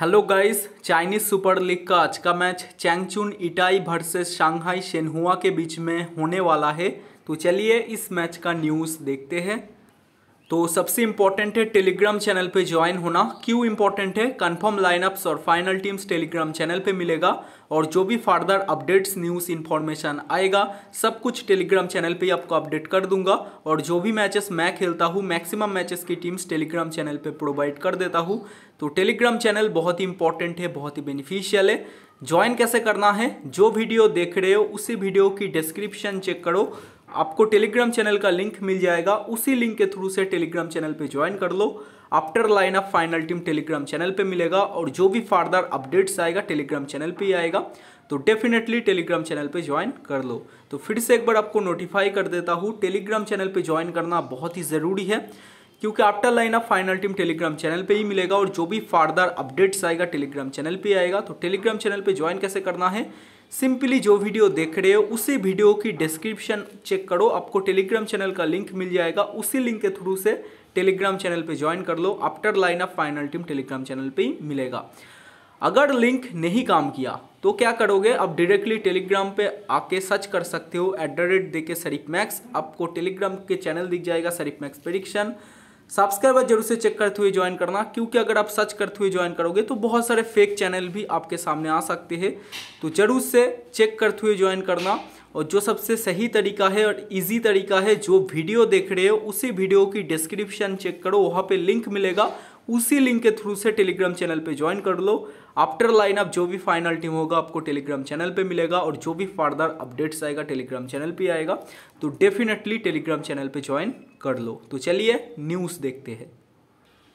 hello guys Chinese super league का आज का match Changchun Yatai versus Shanghai Shenhua के बीच में होने वाला है तो चलिए इस मैच का न्यूज़ देखते हैं तो सबसे इम्पॉर्टेंट है टेलीग्राम चैनल पे ज्वाइन होना क्यों इम्पॉर्टेंट है कंफर्म लाइनअप्स और फाइनल टीम्स टेलीग्राम चैनल पे मिलेगा और जो भी फर्दर अपडेट्स न्यूज़ इन्फॉर्मेशन आएगा सब कुछ टेलीग्राम चैनल पे आपको अपडेट कर दूंगा और जो भी मैचेस मैं खेलता हूँ मैक्सिमम मैचेस की टीम्स टेलीग्राम चैनल पर प्रोवाइड कर देता हूँ तो टेलीग्राम चैनल बहुत ही इंपॉर्टेंट है बहुत ही बेनिफिशियल है ज्वाइन कैसे करना है जो वीडियो देख रहे हो उसी वीडियो की डिस्क्रिप्शन चेक करो आपको टेलीग्राम चैनल का लिंक मिल जाएगा उसी लिंक के थ्रू से टेलीग्राम चैनल पे ज्वाइन कर लो after line of final team Telegram channel पे मिलेगा और जो भी फर्दर अपडेट्स आएगा टेलीग्राम चैनल पे ही आएगा तो डेफिनेटली टेलीग्राम चैनल पे ज्वाइन कर लो तो फिर से एक बार आपको नोटिफाई कर देता हूँ टेलीग्राम चैनल पर ज्वाइन करना बहुत ही ज़रूरी है क्योंकि after line of final team Telegram channel पर ही मिलेगा और जो भी फर्दर अपडेट्स आएगा टेलीग्राम चैनल पर आएगा तो टेलीग्राम चैनल पर ज्वाइन कैसे करना है सिंपली जो वीडियो देख रहे हो उसी वीडियो की डिस्क्रिप्शन चेक करो आपको टेलीग्राम चैनल का लिंक मिल जाएगा उसी लिंक के थ्रू से टेलीग्राम चैनल पे ज्वाइन कर लो after line of final team Telegram channel पे ही मिलेगा अगर लिंक नहीं काम किया तो क्या करोगे आप डायरेक्टली टेलीग्राम पे आके सर्च कर सकते हो एट द रेट दे के मैक्स आपको टेलीग्राम के चैनल दिख जाएगा सरिफ मैक्स प्रडिक्शन सब्सक्राइबर जरूर से चेक करते हुए ज्वाइन करना क्योंकि अगर आप सर्च करते हुए ज्वाइन करोगे तो बहुत सारे फेक चैनल भी आपके सामने आ सकते हैं तो जरूर से चेक करते हुए ज्वाइन करना और जो सबसे सही तरीका है और इजी तरीका है जो वीडियो देख रहे हो उसी वीडियो की डिस्क्रिप्शन चेक करो वहाँ पे लिंक मिलेगा उसी लिंक के थ्रू से टेलीग्राम चैनल पे ज्वाइन कर लो आफ्टर अप जो भी फाइनल टीम होगा आपको टेलीग्राम चैनल पे मिलेगा और जो भी फर्दर अपडेट्स आएगा टेलीग्राम चैनल पे आएगा तो डेफिनेटली टेलीग्राम चैनल पे ज्वाइन कर लो तो चलिए न्यूज़ देखते हैं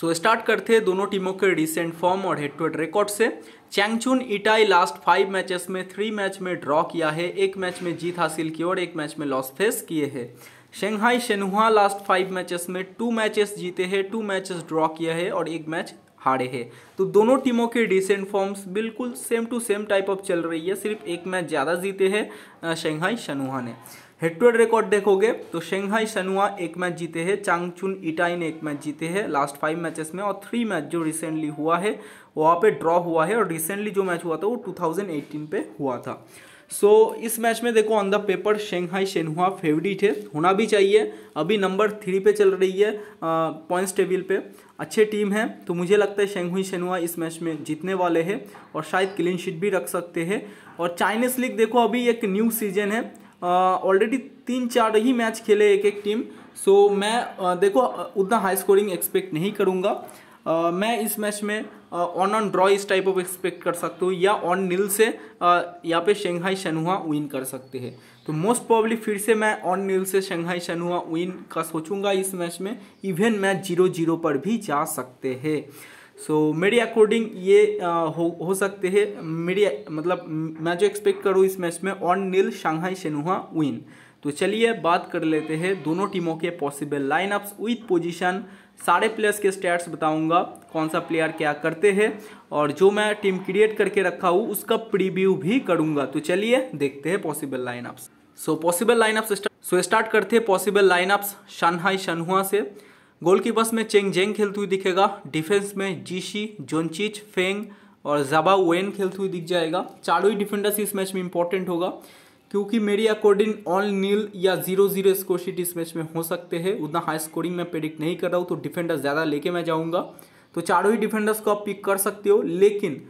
सो so, स्टार्ट करते हैं दोनों टीमों के रिसेंट फॉर्म और हेड टू हेड रिकॉर्ड से Changchun Yatai last five matches में थ्री मैच में ड्रॉ किया है एक मैच में जीत हासिल की और एक मैच में लॉस फेस किए हैं Shanghai Shenhua last five matches में टू मैचेस जीते हैं टू मैचेस ड्रॉ किया है और एक मैच हारे हैं तो दोनों टीमों के रिसेंट फॉर्म्स बिल्कुल same to same type of चल रही है सिर्फ एक मैच ज़्यादा जीते हैं शंघाई शनुहा ने हेड टू हेड रिकॉर्ड देखोगे तो शंघाई शनुआ एक मैच जीते हैं चांगचुन ने एक मैच जीते हैं लास्ट फाइव मैचेस में और थ्री मैच जो रिसेंटली हुआ है वहाँ पे ड्रॉ हुआ है और रिसेंटली जो मैच हुआ था वो 2018 पे हुआ था सो so, इस मैच में देखो on the paper Shanghai Shenhua favourite है होना भी चाहिए अभी नंबर थ्री पे चल रही है पॉइंट्स टेबल पे अच्छे टीम है तो मुझे लगता है शेंघुई शेनहुआ इस मैच में जीतने वाले हैं और शायद क्लीन शीट भी रख सकते हैं और चाइनीज लीग देखो अभी एक न्यू सीजन है ऑलरेडी तीन चार ही मैच खेले एक एक टीम सो so, मैं आ, देखो उतना हाई स्कोरिंग एक्सपेक्ट नहीं करूँगा मैं इस मैच में ऑन ऑन ड्रॉ इस टाइप ऑफ एक्सपेक्ट कर सकते हो या ऑन नील से यहाँ पे शंघाई शनुआ विन कर सकते हैं तो मोस्ट प्रॉब्ली फिर से मैं ऑन नील से शंघाई शनुआ विन का सोचूंगा इस मैच में इवन मैच जीरो जीरो पर भी जा सकते हैं सो so, मेरे अकॉर्डिंग ये आ, हो हो सकते हैं मेरी मतलब मैं जो एक्सपेक्ट करूँ इस मैच में on nil Shanghai Shenhua win तो चलिए बात कर लेते हैं दोनों टीमों के पॉसिबल लाइनअप्स विथ पोजीशन सारे प्लेयर्स के स्टैट्स बताऊंगा कौन सा प्लेयर क्या करते हैं और जो मैं टीम क्रिएट करके रखा हूँ उसका प्रीव्यू भी करूंगा तो चलिए देखते हैं possible lineups so possible lineups so start करते हैं पॉसिबल लाइनअप्स शनहाई शनहुआ से गोलकीपर्स में चेंग जेंग खेलते हुए दिखेगा डिफेंस में जीशी जोनचिच फेंग और जबा वेन खेलते हुए दिख जाएगा चारों ही डिफेंडर्स इस मैच में इंपॉर्टेंट होगा क्योंकि मेरी अकॉर्डिंग ऑल नील या जीरो जीरो स्कोरशीट इस मैच में हो सकते हैं उतना हाई स्कोरिंग मैं प्रेडिक्ट नहीं कर रहा हूँ तो डिफेंडर ज़्यादा लेके मैं जाऊँगा तो चारों ही डिफेंडर्स को आप पिक कर सकते हो लेकिन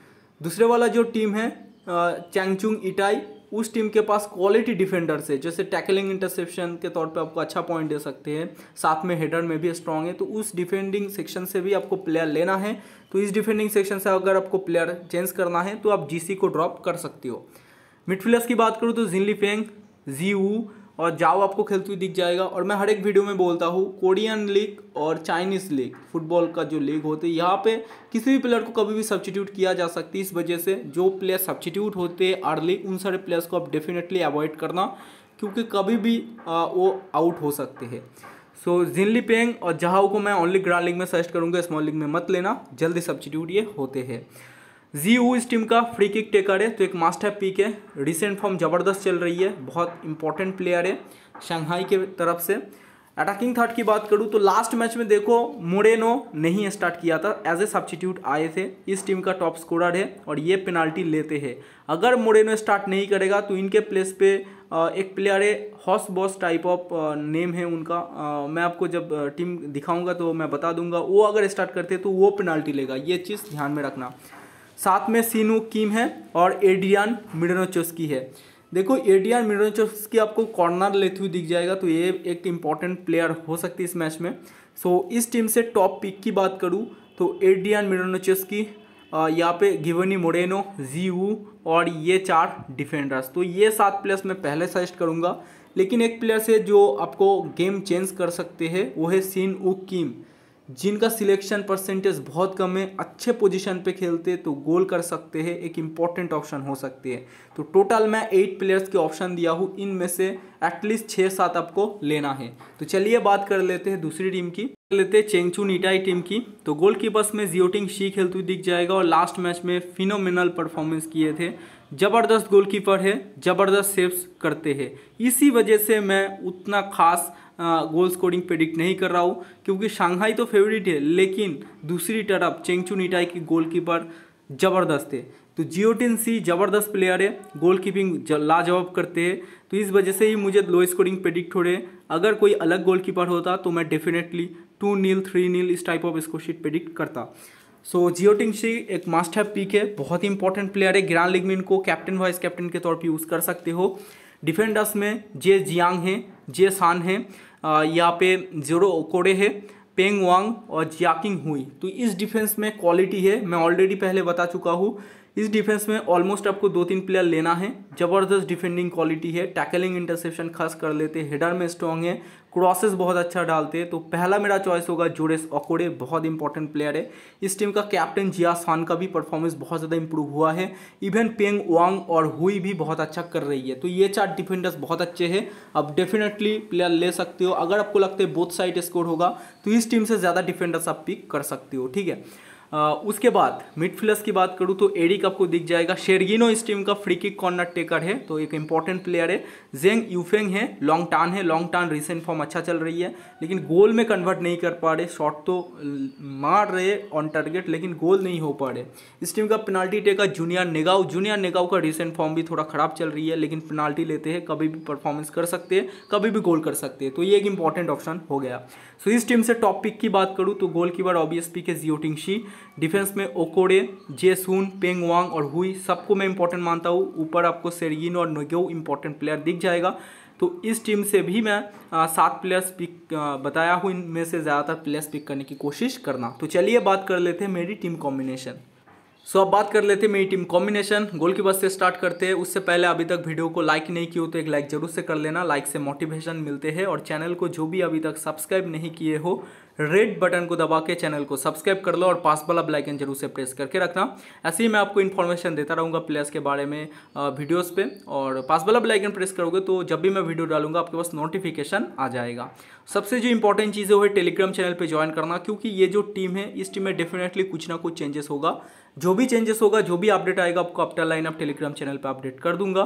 दूसरे वाला जो टीम है चैंगचुंग इटाई उस टीम के पास क्वालिटी डिफेंडर्स है जैसे टैकलिंग इंटरसेप्शन के तौर पे आपको अच्छा पॉइंट दे सकते हैं साथ में हेडर में भी स्ट्रांग है तो उस डिफेंडिंग सेक्शन से भी आपको प्लेयर लेना है तो इस डिफेंडिंग सेक्शन से अगर आपको प्लेयर चेंज करना है तो आप जीसी को ड्रॉप कर सकते हो मिडफील्डर्स की बात करूँ तो जिनली फेंग जी वू और जाओ आपको खेलते हुए दिख जाएगा और मैं हर एक वीडियो में बोलता हूँ कोरियन लीग और चाइनीज़ लीग फुटबॉल का जो लीग होते है यहाँ पे किसी भी प्लेयर को कभी भी सब्सटीट्यूट किया जा सकती है इस वजह से जो प्लेयर सब्सटीट्यूट होते हैं अर्ली उन सारे प्लेयर्स को आप डेफिनेटली अवॉइड करना क्योंकि कभी भी आ, वो आउट हो सकते हैं सो so, जिनली पेंग और जहाओ को मैं ओनली ग्रांड लीग में सजेस्ट करूँगा स्मॉल लीग में मत लेना जल्दी सब्सटीट्यूट ये होते हैं जी वो इस टीम का फ्री किक टेकर है तो एक मास्टर पिक है रिसेंट फॉर्म ज़बरदस्त चल रही है बहुत इंपॉर्टेंट प्लेयर है शंघाई के तरफ से अटैकिंग थर्ड की बात करूँ तो लास्ट मैच में देखो मोरेनो नहीं स्टार्ट किया था एज ए सब्सिट्यूट आए थे इस टीम का टॉप स्कोरर है और ये पेनाल्टी लेते हैं अगर मोरेनो स्टार्ट नहीं करेगा तो इनके प्लेस पे एक प्लेयर है हॉस बॉस टाइप ऑफ नेम है उनका मैं आपको जब टीम दिखाऊंगा तो मैं बता दूंगा वो अगर स्टार्ट करते तो वो पेनाल्टी लेगा ये चीज़ ध्यान में रखना साथ में सीनू किम है और एडियन मिडनोचोस्की है देखो एडियन मिडनोचोस्की आपको कॉर्नर लेते हुए दिख जाएगा तो ये एक इम्पॉर्टेंट प्लेयर हो सकती है इस मैच में सो so, इस टीम से टॉप पिक की बात करूँ तो एडियन मिडनोचोस्की यहाँ पे गिवनी मोरेनो जी और ये चार डिफेंडर्स तो ये सात प्लेयर्स मैं पहले सजेस्ट करूँगा लेकिन एक प्लेयर से जो आपको गेम चेंज कर सकते हैं वो है सीन उ किम जिनका सिलेक्शन परसेंटेज बहुत कम है अच्छे पोजीशन पे खेलते तो गोल कर सकते हैं एक इम्पॉर्टेंट ऑप्शन हो सकती है तो टोटल मैं एट प्लेयर्स के ऑप्शन दिया हूँ इनमें से एटलीस्ट छः सात आपको लेना है तो चलिए बात कर लेते हैं दूसरी टीम की लेते चेंगचू नीटाई टीम की तो गोल की में जियोटिंग शी खेलते हुए दिख जाएगा और लास्ट मैच में फिनोमिनल परफॉर्मेंस किए थे ज़बरदस्त गोलकीपर है ज़बरदस्त सेव्स करते हैं इसी वजह से मैं उतना खास गोल स्कोरिंग प्रेडिक्ट नहीं कर रहा हूँ क्योंकि शंघाई तो फेवरेट है लेकिन दूसरी तरफ चेंगचू नीटाई की गोलकीपर ज़बरदस्त है तो जियोटिन सी ज़बरदस्त प्लेयर है गोल कीपिंग लाजवाब करते हैं तो इस वजह से ही मुझे लो स्कोरिंग प्रेडिक्ट हो रहे अगर कोई अलग गोल कीपर होता तो मैं definitely two nil three nil इस type of score sheet predict करता सो जियो टिंगशी एक मास्ट हैव पिक है बहुत ही इंपॉर्टेंट प्लेयर है ग्रांड लीग में इनको कैप्टन वाइस कैप्टन के तौर पर यूज़ कर सकते हो डिफेंडर्स में जे जियांग हैं जे सान हैं यहाँ पे जीरो ओकोड़े है पेंग वांग और जियाकिंग हुई तो इस डिफेंस में क्वालिटी है मैं ऑलरेडी पहले बता चुका हूँ इस डिफेंस में ऑलमोस्ट आपको दो तीन प्लेयर लेना है ज़बरदस्त डिफेंडिंग क्वालिटी है टैकलिंग इंटरसेप्शन खास कर लेते हैं हेडर में स्ट्रॉन्ग है क्रॉसेस बहुत अच्छा डालते हैं तो पहला मेरा चॉइस होगा जोरेस ओकोडे बहुत इंपॉर्टेंट प्लेयर है इस टीम का कैप्टन जिया सान का भी परफॉर्मेंस बहुत ज़्यादा इंप्रूव हुआ है इवन पेंग वांग और हुई भी बहुत अच्छा कर रही है तो ये चार डिफेंडर्स बहुत अच्छे हैं आप डेफिनेटली प्लेयर ले सकते हो अगर आपको लगता है बोथ साइड स्कोर होगा तो इस टीम से ज़्यादा डिफेंडर्स आप पिक कर सकते हो ठीक है आ, उसके बाद मिडफील्डर्स की बात करूँ तो एडिक आपको दिख जाएगा शेरगिनो इस टीम का फ्री किक कॉर्नर टेकर है तो एक इंपॉर्टेंट प्लेयर है जेंग यूफेंग है लॉन्ग टर्न है लॉन्ग टर्न रिसेंट फॉर्म अच्छा चल रही है लेकिन गोल में कन्वर्ट नहीं कर पा रहे शॉट तो मार रहे ऑन टारगेट लेकिन गोल नहीं हो पा रहे इस टीम का penalty taker junior Negao junior Negao का रिसेंट फॉर्म भी थोड़ा ख़राब चल रही है लेकिन पेनाल्टी लेते हैं कभी भी परफॉर्मेंस कर सकते हैं कभी भी गोल कर सकते हैं तो ये एक इंपॉर्टेंट ऑप्शन हो गया सो इस टीम से टॉप पिक की बात करूँ तो गोल कीपर है जियो जियोटिंगशी डिफेंस में ओकोड़े जेसून पेंग वांग और हुई सबको मैं इंपॉर्टेंट मानता हूँ ऊपर आपको सेरगिन और नोगो इंपॉर्टेंट प्लेयर दिख जाएगा तो इस टीम से भी मैं सात प्लेयर्स पिक बताया हूँ इनमें से ज़्यादातर प्लेयर्स पिक करने की कोशिश करना तो चलिए बात कर लेते हैं मेरी टीम कॉम्बिनेशन सो so, अब बात कर लेते हैं मेरी टीम कॉम्बिनेशन गोल की बस से स्टार्ट करते हैं उससे पहले अभी तक वीडियो को लाइक नहीं किए हो तो एक लाइक जरूर से कर लेना लाइक से मोटिवेशन मिलते हैं और चैनल को जो भी अभी तक सब्सक्राइब नहीं किए हो रेड बटन को दबा के चैनल को सब्सक्राइब कर लो और पास वाला ब्लाइकन जरूर से प्रेस करके रखना ऐसे ही मैं आपको इन्फॉर्मेशन देता रहूँगा प्लेयर्स के बारे में वीडियोज़ पर और पास वाला ब्लाइकन प्रेस करोगे तो जब भी मैं वीडियो डालूंगा आपके पास नोटिफिकेशन आ जाएगा सबसे जो इंपॉर्टेंट चीज़ें वो टेलीग्राम चैनल पर ज्वाइन करना क्योंकि ये जो टीम है इस टीम में डेफिनेटली कुछ ना कुछ चेंजेस होगा जो भी चेंजेस होगा जो भी अपडेट आएगा आपको अपटा लाइन आप टेलीग्राम चैनल पर अपडेट कर दूंगा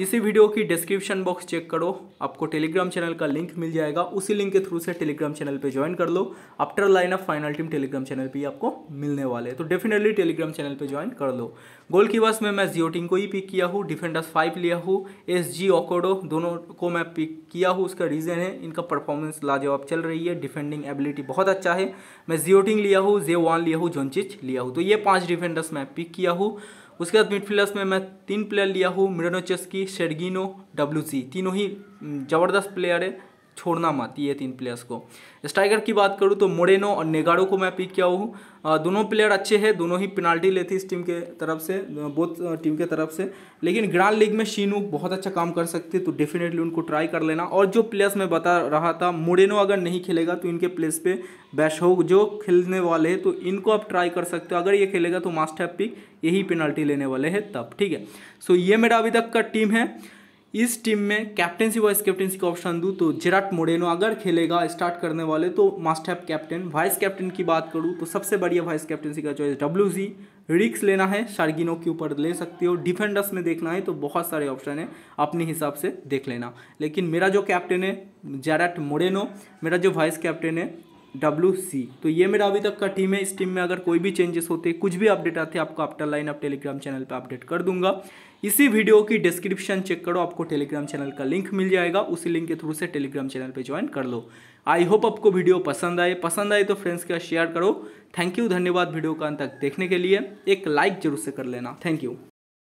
इसी वीडियो की डिस्क्रिप्शन बॉक्स चेक करो आपको टेलीग्राम चैनल का लिंक मिल जाएगा उसी लिंक के थ्रू से टेलीग्राम चैनल पे ज्वाइन कर लो after line of final team Telegram channel पे आपको मिलने वाले तो डेफिनेटली टेलीग्राम चैनल पे ज्वाइन कर लो गोल की में मैं जियो टीम को ही पिक किया हूँ डिफेंडर्स फाइव लिया हूँ एस जी दोनों को मैं पिक किया हूँ उसका रीज़न है इनका परफॉर्मेंस लाजवाब चल रही है डिफेंडिंग एबिलिटी बहुत अच्छा है मैं जियो लिया हूँ जे वन लिया हूँ जोनचिच लिया हूँ तो ये पाँच डिफेंडर्स मैं पिक किया हूँ उसके बाद मिडफील्डर्स में मैं तीन प्लेयर लिया हूँ मिरानो चेस्की शेडगिनो डब्ल्यू तीनों ही हम्म, ज़बरदस्त प्लेयर है छोड़ना मत ये तीन प्लेयर्स को स्ट्राइकर की बात करूँ तो मोरेनो और नेगाडो को मैं पिक किया हूँ दोनों प्लेयर अच्छे हैं दोनों ही पेनाल्टी लेते इस टीम के तरफ से बहुत टीम के तरफ से लेकिन ग्रांड लीग में शीनू बहुत अच्छा काम कर सकते तो डेफिनेटली उनको ट्राई कर लेना और जो प्लेयर्स मैं बता रहा था मोरेनो अगर नहीं खेलेगा तो इनके प्लेस पे हो जो खेलने वाले हैं तो इनको आप ट्राई कर सकते हो अगर ये खेलेगा तो मास्टर पिक यही पेनाल्टी लेने वाले हैं तब ठीक है सो ये मेरा अभी तक का टीम है इस टीम में कैप्टनसी वाइस कैप्टनसी का ऑप्शन दूँ तो जेराट मोडेनो अगर खेलेगा स्टार्ट करने वाले तो must have captain vice captain की बात करूँ तो सबसे बढ़िया वाइस कैप्टनसी का चॉइस डब्ल्यू जी रिक्स लेना है शार्गिनो के ऊपर ले सकते हो डिफेंडर्स में देखना है तो बहुत सारे ऑप्शन है अपने हिसाब से देख लेना लेकिन मेरा जो कैप्टन है जेराट मोडेनो मेरा जो वाइस कैप्टन है डब्ल्यू सी तो ये मेरा अभी तक का टीम है इस टीम में अगर कोई भी चेंजेस होते कुछ भी अपडेट आते आपको आफ्टर लाइन आप टेलीग्राम चैनल पर अपडेट कर दूंगा इसी वीडियो की डिस्क्रिप्शन चेक करो आपको टेलीग्राम चैनल का लिंक मिल जाएगा उसी लिंक के थ्रू से टेलीग्राम चैनल पर ज्वाइन कर लो आई होप आपको वीडियो पसंद आए पसंद आए तो फ्रेंड्स के साथ शेयर करो थैंक यू धन्यवाद वीडियो का अंत तक देखने के लिए एक लाइक जरूर से कर लेना थैंक यू